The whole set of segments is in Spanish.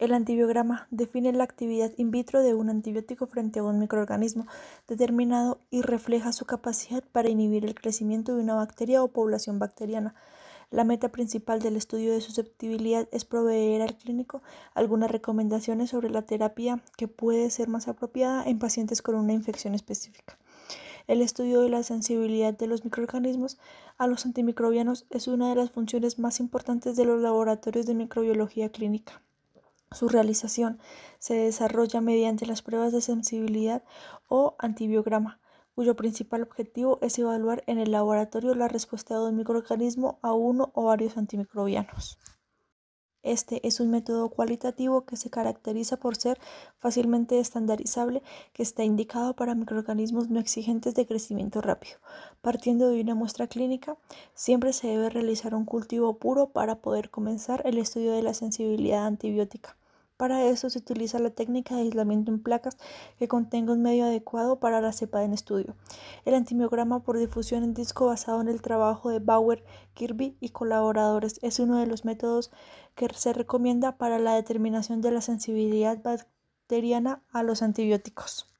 El antibiograma define la actividad in vitro de un antibiótico frente a un microorganismo determinado y refleja su capacidad para inhibir el crecimiento de una bacteria o población bacteriana. La meta principal del estudio de susceptibilidad es proveer al clínico algunas recomendaciones sobre la terapia que puede ser más apropiada en pacientes con una infección específica. El estudio de la sensibilidad de los microorganismos a los antimicrobianos es una de las funciones más importantes de los laboratorios de microbiología clínica. Su realización se desarrolla mediante las pruebas de sensibilidad o antibiograma, cuyo principal objetivo es evaluar en el laboratorio la respuesta de un microorganismo a uno o varios antimicrobianos. Este es un método cualitativo que se caracteriza por ser fácilmente estandarizable, que está indicado para microorganismos no exigentes de crecimiento rápido. Partiendo de una muestra clínica, siempre se debe realizar un cultivo puro para poder comenzar el estudio de la sensibilidad antibiótica. Para eso se utiliza la técnica de aislamiento en placas que contenga un medio adecuado para la cepa en estudio. El antimiograma por difusión en disco basado en el trabajo de Bauer, Kirby y colaboradores es uno de los métodos que se recomienda para la determinación de la sensibilidad bacteriana a los antibióticos.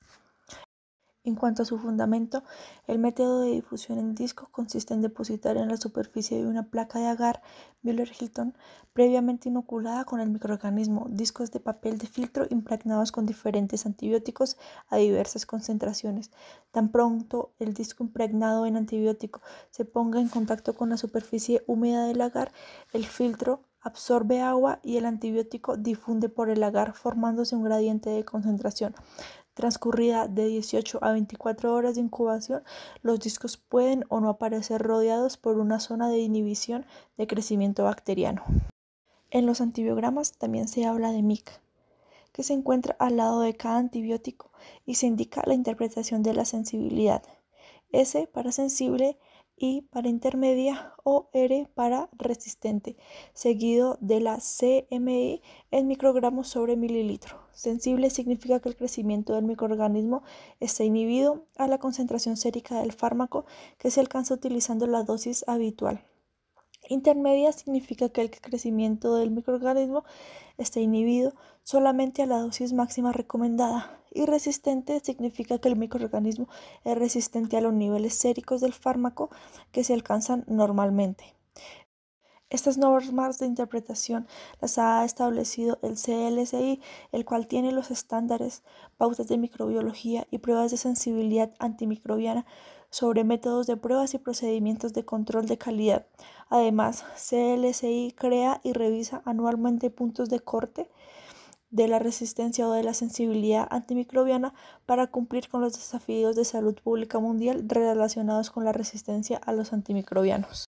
En cuanto a su fundamento, el método de difusión en disco consiste en depositar en la superficie de una placa de agar Miller-Hilton previamente inoculada con el microorganismo discos de papel de filtro impregnados con diferentes antibióticos a diversas concentraciones. Tan pronto el disco impregnado en antibiótico se ponga en contacto con la superficie húmeda del agar, el filtro absorbe agua y el antibiótico difunde por el agar formándose un gradiente de concentración transcurrida de 18 a 24 horas de incubación, los discos pueden o no aparecer rodeados por una zona de inhibición de crecimiento bacteriano. En los antibiogramas también se habla de MIC, que se encuentra al lado de cada antibiótico y se indica la interpretación de la sensibilidad. S para sensible, y para intermedia o R para resistente, seguido de la CMI en microgramos sobre mililitro. Sensible significa que el crecimiento del microorganismo está inhibido a la concentración sérica del fármaco que se alcanza utilizando la dosis habitual. Intermedia significa que el crecimiento del microorganismo está inhibido solamente a la dosis máxima recomendada y resistente significa que el microorganismo es resistente a los niveles séricos del fármaco que se alcanzan normalmente. Estas normas de interpretación las ha establecido el CLSI, el cual tiene los estándares, pautas de microbiología y pruebas de sensibilidad antimicrobiana sobre métodos de pruebas y procedimientos de control de calidad. Además, CLSI crea y revisa anualmente puntos de corte de la resistencia o de la sensibilidad antimicrobiana para cumplir con los desafíos de salud pública mundial relacionados con la resistencia a los antimicrobianos.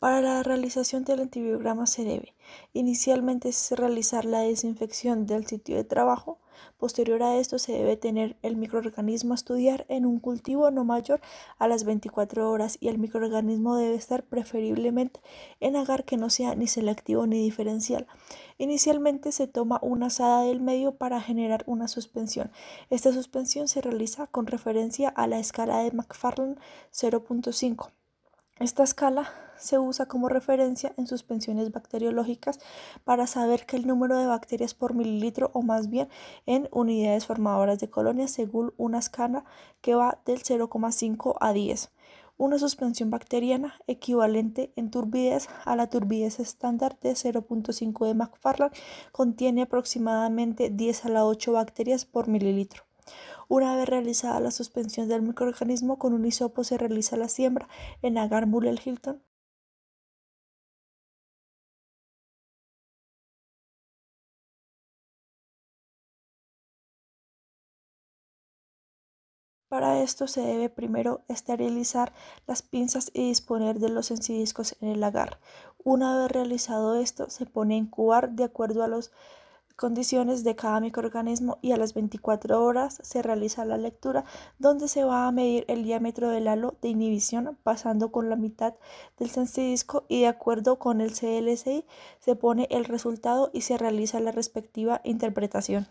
Para la realización del antibiograma se debe inicialmente realizar la desinfección del sitio de trabajo. Posterior a esto se debe tener el microorganismo a estudiar en un cultivo no mayor a las 24 horas y el microorganismo debe estar preferiblemente en agar que no sea ni selectivo ni diferencial. Inicialmente se toma una asada del medio para generar una suspensión. Esta suspensión se realiza con referencia a la escala de McFarland 0.5 esta escala se usa como referencia en suspensiones bacteriológicas para saber que el número de bacterias por mililitro o más bien en unidades formadoras de colonias según una escala que va del 0,5 a 10. Una suspensión bacteriana equivalente en turbidez a la turbidez estándar de 0.5 de McFarland contiene aproximadamente 10 a la 8 bacterias por mililitro. Una vez realizada la suspensión del microorganismo con un hisopo se realiza la siembra en agar Muller Hilton. Para esto se debe primero esterilizar las pinzas y disponer de los encidiscos en el agar. Una vez realizado esto, se pone a incubar de acuerdo a los condiciones de cada microorganismo y a las 24 horas se realiza la lectura donde se va a medir el diámetro del halo de inhibición pasando con la mitad del sensidisco y de acuerdo con el CLSI se pone el resultado y se realiza la respectiva interpretación.